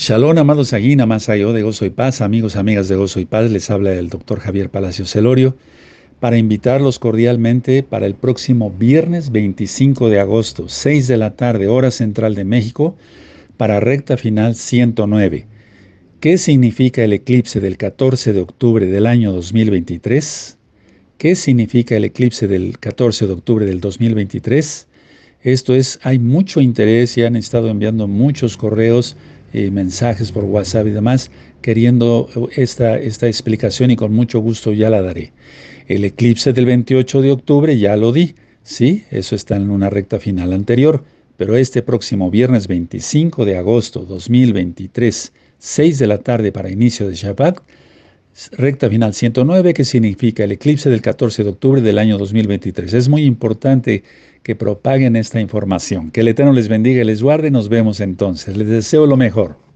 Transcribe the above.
Shalom, amados Aguina, más de Gozo y Paz, amigos, amigas de Gozo y Paz, les habla el doctor Javier Palacio Celorio para invitarlos cordialmente para el próximo viernes 25 de agosto, 6 de la tarde, hora central de México, para recta final 109. ¿Qué significa el eclipse del 14 de octubre del año 2023? ¿Qué significa el eclipse del 14 de octubre del 2023? Esto es, hay mucho interés y han estado enviando muchos correos eh, mensajes por WhatsApp y demás, queriendo eh, esta, esta explicación y con mucho gusto ya la daré. El eclipse del 28 de octubre ya lo di, sí, eso está en una recta final anterior, pero este próximo viernes 25 de agosto 2023, 6 de la tarde para inicio de Shabbat, recta final 109, que significa el eclipse del 14 de octubre del año 2023. Es muy importante que propaguen esta información. Que el Eterno les bendiga y les guarde. Nos vemos entonces. Les deseo lo mejor.